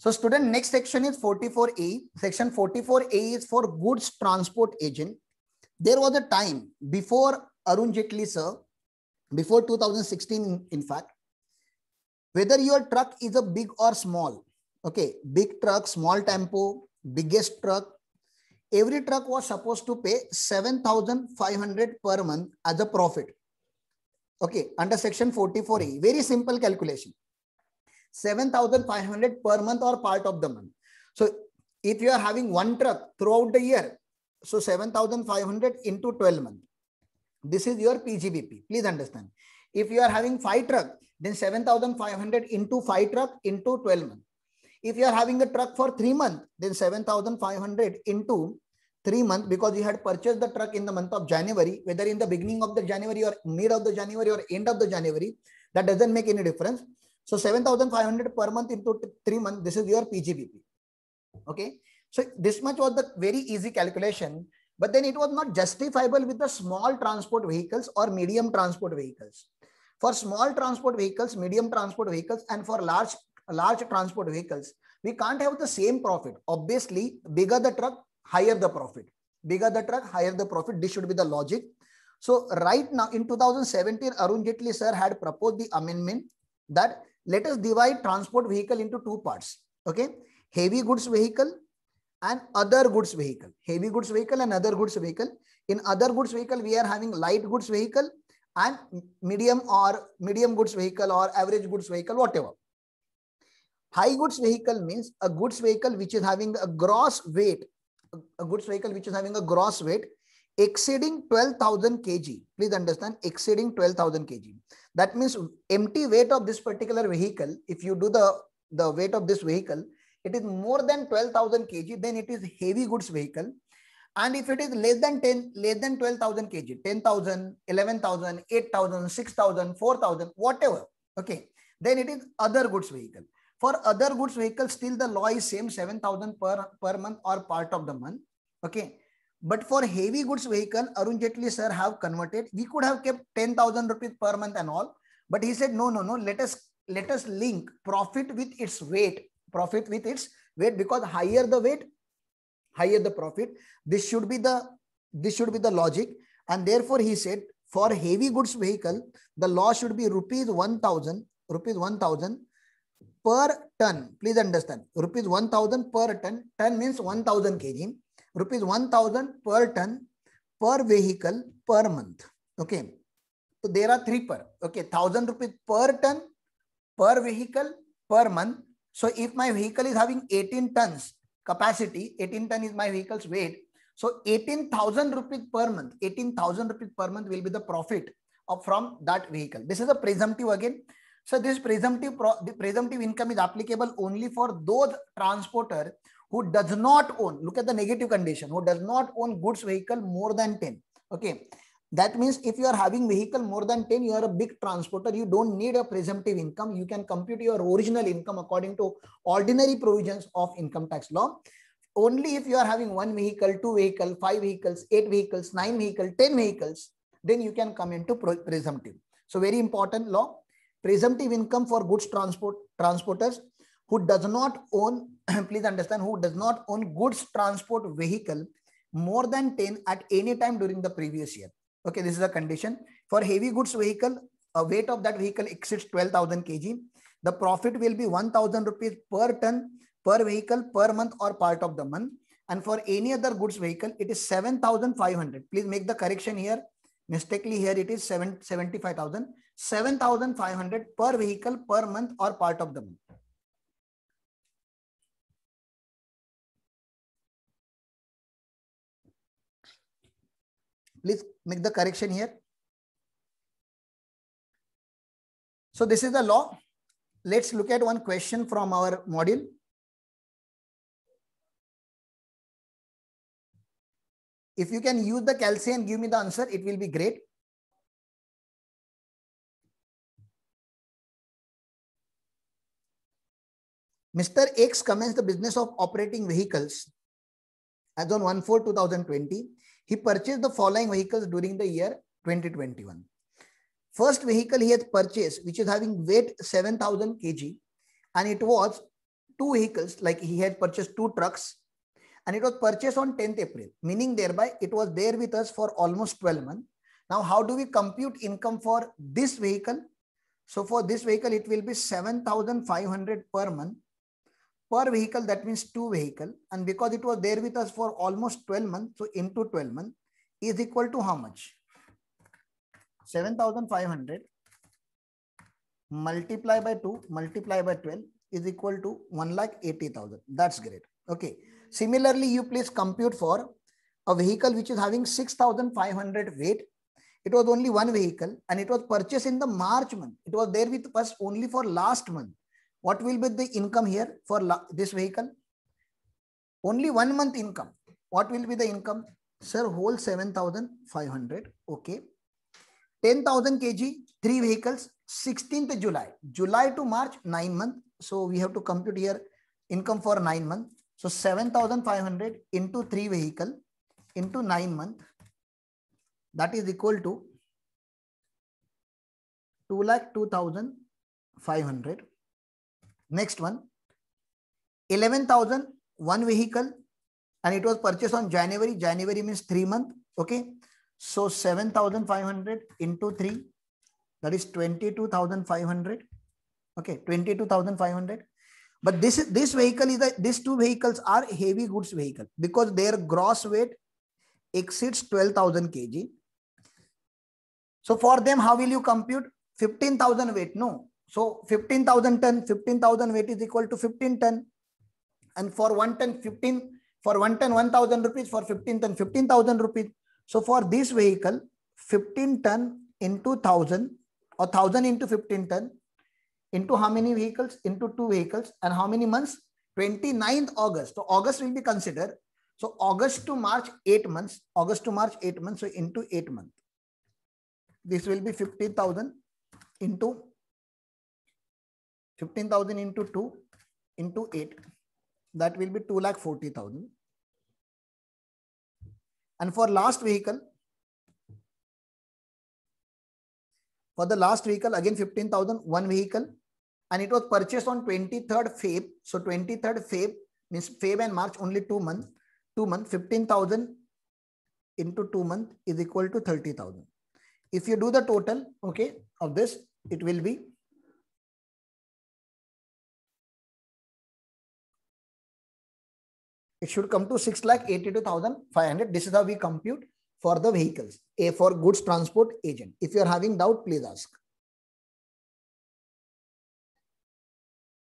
So student, next section is 44A. Section 44A is for goods transport agent. There was a time before Arun Jetli sir, before 2016 in fact, whether your truck is a big or small, okay, big truck, small tempo, biggest truck, every truck was supposed to pay 7,500 per month as a profit. Okay, under section 44A, very simple calculation. 7500 per month or part of the month so if you are having one truck throughout the year so 7500 into 12 month this is your pgbp please understand if you are having five truck then 7500 into five truck into 12 month if you are having a truck for 3 month then 7500 into 3 month because you had purchased the truck in the month of january whether in the beginning of the january or mid of the january or end of the january that doesn't make any difference so 7,500 per month into three months, this is your PGBP. Okay. So this much was the very easy calculation, but then it was not justifiable with the small transport vehicles or medium transport vehicles. For small transport vehicles, medium transport vehicles, and for large, large transport vehicles, we can't have the same profit. Obviously, bigger the truck, higher the profit. Bigger the truck, higher the profit. This should be the logic. So right now in 2017, Arun Jaitley sir had proposed the amendment that let us divide transport vehicle into two parts. Okay. Heavy goods vehicle and other goods vehicle. Heavy goods vehicle and other goods vehicle. In other goods vehicle, we are having light goods vehicle and medium or medium goods vehicle or average goods vehicle, whatever. High goods vehicle means a goods vehicle which is having a gross weight, a goods vehicle which is having a gross weight exceeding 12,000 kg. Please understand exceeding 12,000 kg. That means empty weight of this particular vehicle, if you do the, the weight of this vehicle, it is more than 12,000 kg, then it is heavy goods vehicle. And if it is less than 10, less than 12,000 kg, 10,000, 11,000, 8,000, 6,000, 4,000, whatever. Okay. Then it is other goods vehicle. For other goods vehicle, still the law is same 7,000 per, per month or part of the month. Okay but for heavy goods vehicle, Arun Jaitley sir have converted. We could have kept 10,000 rupees per month and all. But he said, no, no, no, let us, let us link profit with its weight, profit with its weight because higher the weight, higher the profit. This should be the, this should be the logic. And therefore he said, for heavy goods vehicle, the law should be rupees 1,000, rupees 1,000 per ton. Please understand, rupees 1,000 per ton. Ton means 1,000 kg rupees 1000 per ton per vehicle per month okay so there are three per okay 1000 rupees per ton per vehicle per month so if my vehicle is having 18 tons capacity 18 ton is my vehicle's weight so 18000 rupees per month 18000 rupees per month will be the profit of, from that vehicle this is a presumptive again so this presumptive the presumptive income is applicable only for those transporter who does not own, look at the negative condition, who does not own goods vehicle more than 10. Okay. That means if you are having vehicle more than 10, you are a big transporter. You don't need a presumptive income. You can compute your original income according to ordinary provisions of income tax law. Only if you are having one vehicle, two vehicle, five vehicles, eight vehicles, nine vehicle, 10 vehicles, then you can come into presumptive. So very important law, presumptive income for goods transport transporters who does not own, please understand, who does not own goods transport vehicle more than 10 at any time during the previous year. Okay, this is a condition. For heavy goods vehicle, a weight of that vehicle exceeds 12,000 kg. The profit will be 1,000 rupees per ton per vehicle per month or part of the month. And for any other goods vehicle, it is 7,500. Please make the correction here. Mistakenly here it is 7, 75,000. 7,500 per vehicle per month or part of the month. Please make the correction here. So this is the law. Let's look at one question from our module. If you can use the calci and give me the answer, it will be great. Mr. X commenced the business of operating vehicles as on 1-4-2020. He purchased the following vehicles during the year 2021. First vehicle he has purchased, which is having weight 7,000 kg, and it was two vehicles, like he had purchased two trucks, and it was purchased on 10th April, meaning thereby it was there with us for almost 12 months. Now, how do we compute income for this vehicle? So for this vehicle, it will be 7,500 per month per vehicle, that means two vehicle. And because it was there with us for almost 12 months, so into 12 months is equal to how much? 7,500 multiply by 2 multiply by 12 is equal to 1 lakh 80,000. That's great. Okay. Similarly, you please compute for a vehicle which is having 6,500 weight. It was only one vehicle and it was purchased in the March month. It was there with us only for last month. What will be the income here for this vehicle? Only one month income. What will be the income? Sir, whole 7,500. Okay. 10,000 kg, three vehicles, 16th July. July to March, nine month. So we have to compute here income for nine month. So 7,500 into three vehicle into nine month. That is equal to two thousand five hundred. Next one, 11,000, one vehicle, and it was purchased on January. January means three month. Okay. So 7,500 into three, that is 22,500. Okay. 22,500. But this is this vehicle is the these two vehicles are heavy goods vehicle because their gross weight exceeds 12,000 kg. So for them, how will you compute 15,000 weight? No, so 15,000 ton, 15,000 weight is equal to 15 ton. And for one ton, 15, for one ton, 1,000 rupees, for 15 ton, 15,000 rupees. So for this vehicle, 15 ton into 1,000 or 1,000 into 15 ton into how many vehicles? Into two vehicles and how many months? 29th August. So August will be considered. So August to March, eight months. August to March, eight months. So into eight months. This will be 15,000 into 15,000 into 2 into 8, that will be 2 lakh 40,000. And for last vehicle, for the last vehicle, again 15,000, one vehicle, and it was purchased on 23rd Feb. So 23rd Feb means Feb and March only two months, two months, 15,000 into two months is equal to 30,000. If you do the total, okay, of this, it will be it should come to 6 lakh 82,500. This is how we compute for the vehicles, a for goods transport agent. If you are having doubt, please ask.